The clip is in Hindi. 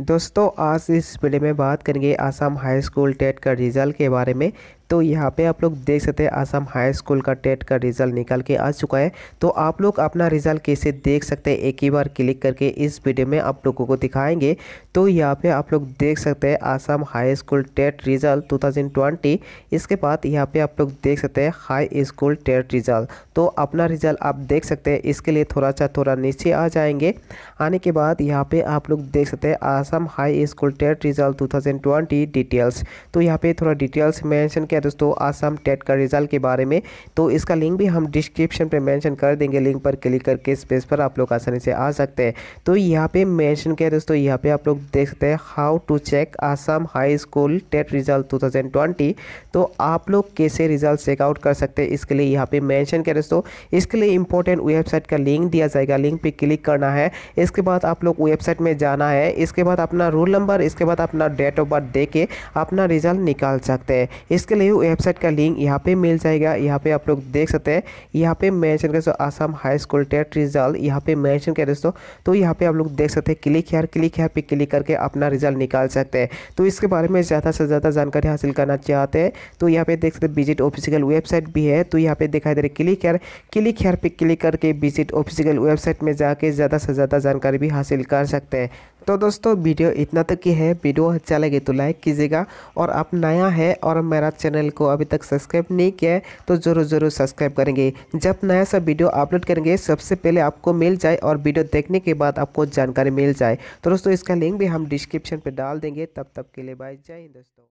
दोस्तों आज इस वीडियो में बात करेंगे आसाम हाई स्कूल टेट का रिज़ल्ट के बारे में तो यहाँ पे आप लोग देख सकते हैं आसाम हाई स्कूल का टेट का रिजल्ट निकल के आ चुका है तो आप लोग अपना रिजल्ट कैसे देख सकते हैं एक ही बार क्लिक करके इस वीडियो में आप लोगों को दिखाएंगे तो यहाँ पे आप लोग देख सकते हैं Assam high school TET result 2020 इसके बाद यहाँ पे आप लोग देख सकते हैं हाई स्कूल टेट रिजल्ट तो अपना रिजल्ट आप देख सकते हैं इसके लिए थोड़ा सा थोड़ा नीचे आ जाएंगे आने के बाद यहाँ पे आप लोग देख सकते हैं Assam high school TET result twenty details तो यहाँ पे थोड़ा डिटेल्स मैंशन किया है दोस्तों आसाम टेट का रिजल्ट के बारे में तो इसका लिंक भी हम डिस्क्रिप्शन पर मैंशन कर देंगे लिंक पर क्लिक करके इस पेज पर आप लोग आसानी से आ सकते हैं तो यहाँ पर मैंशन किया दोस्तों यहाँ पर आप लोग देख सकते हैं how to check Assam high school TET result 2020 तो आप लोग कैसे रिजल्ट चेकआउट कर सकते हैं इसके लिए यहाँ पे मेंशन किया दोस्तों इसके लिए इंपॉर्टेंट वेबसाइट का लिंक दिया जाएगा लिंक पे क्लिक करना है इसके बाद आप लोग वेबसाइट में जाना है इसके बाद अपना रोल नंबर इसके बाद अपना डेट ऑफ बर्थ दे के अपना रिजल्ट निकाल सकते हैं इसके लिए न्यू वेबसाइट का लिंक यहाँ पे मिल जाएगा यहाँ पे आप लोग देख सकते हैं यहाँ पे मेंशन कर Assam high school TET result यहाँ पे मेंशन कर दोस्तों तो यहाँ पे आप लोग देख सकते हैं क्लिक यार क्लिक यार पे क्लिक करके अपना रिजल्ट निकाल सकते हैं तो इसके बारे में ज़्यादा से ज़्यादा जानकारी हासिल करना चाहते हैं तो यहाँ पे देख सकते हैं विजिट ऑफिशियल वेबसाइट भी है तो यहाँ पे दिखाई दे रहा है क्लिक यार क्लिक यार पे क्लिक करके विजिट ऑफिशियल वेबसाइट में जाके ज़्यादा से ज़्यादा जानकारी भी हासिल कर सकते हैं तो दोस्तों वीडियो इतना तक ही है वीडियो अच्छा लगे तो लाइक कीजिएगा और आप नया है और मेरा चैनल चैनल को अभी तक सब्सक्राइब नहीं किया है तो ज़रूर ज़रूर सब्सक्राइब करेंगे जब नया सा वीडियो अपलोड करेंगे सबसे पहले आपको मिल जाए और वीडियो देखने के बाद आपको जानकारी मिल जाए तो दोस्तों इसका लिंक भी हम डिस्क्रिप्शन पर डाल देंगे तब तक के लिए बाय जय हिंद दोस्तों